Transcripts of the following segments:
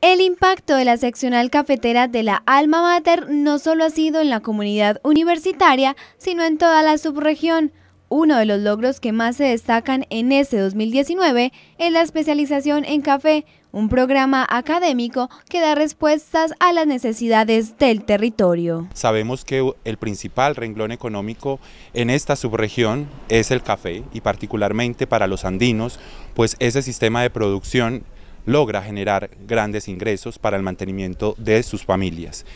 El impacto de la seccional cafetera de la Alma Mater no solo ha sido en la comunidad universitaria, sino en toda la subregión. Uno de los logros que más se destacan en ese 2019 es la especialización en café, un programa académico que da respuestas a las necesidades del territorio. Sabemos que el principal renglón económico en esta subregión es el café y particularmente para los andinos, pues ese sistema de producción logra generar grandes ingresos para el mantenimiento de sus familias.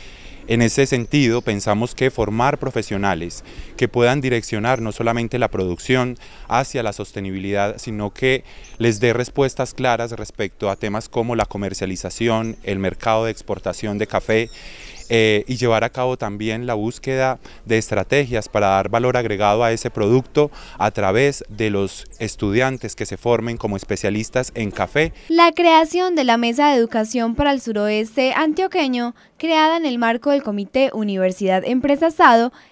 En ese sentido, pensamos que formar profesionales que puedan direccionar no solamente la producción hacia la sostenibilidad, sino que les dé respuestas claras respecto a temas como la comercialización, el mercado de exportación de café eh, y llevar a cabo también la búsqueda de estrategias para dar valor agregado a ese producto a través de los estudiantes que se formen como especialistas en café. La creación de la Mesa de Educación para el Suroeste Antioqueño, creada en el marco del Comité Universidad Empresa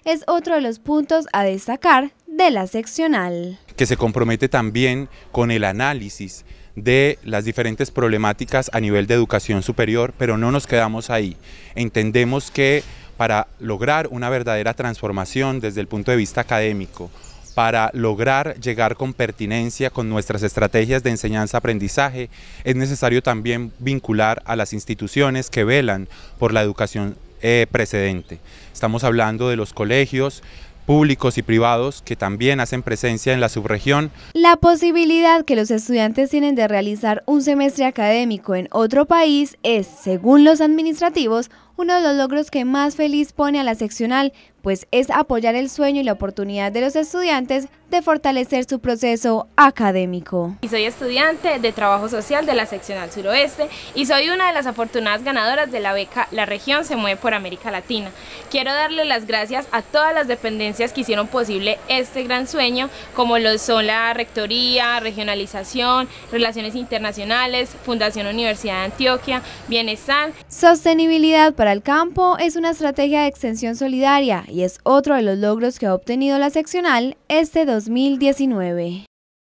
es otro de los puntos a destacar de la seccional. Que se compromete también con el análisis de las diferentes problemáticas a nivel de educación superior, pero no nos quedamos ahí. Entendemos que para lograr una verdadera transformación desde el punto de vista académico, para lograr llegar con pertinencia con nuestras estrategias de enseñanza-aprendizaje, es necesario también vincular a las instituciones que velan por la educación eh, precedente. Estamos hablando de los colegios, públicos y privados que también hacen presencia en la subregión. La posibilidad que los estudiantes tienen de realizar un semestre académico en otro país es, según los administrativos, uno de los logros que más feliz pone a la seccional, pues es apoyar el sueño y la oportunidad de los estudiantes de fortalecer su proceso académico. Y soy estudiante de Trabajo Social de la Seccional Suroeste y soy una de las afortunadas ganadoras de la beca La Región se mueve por América Latina. Quiero darle las gracias a todas las dependencias que hicieron posible este gran sueño, como lo son la Rectoría, Regionalización, Relaciones Internacionales, Fundación Universidad de Antioquia, Bienestar. Sostenibilidad para al el campo es una estrategia de extensión solidaria y es otro de los logros que ha obtenido la seccional este 2019.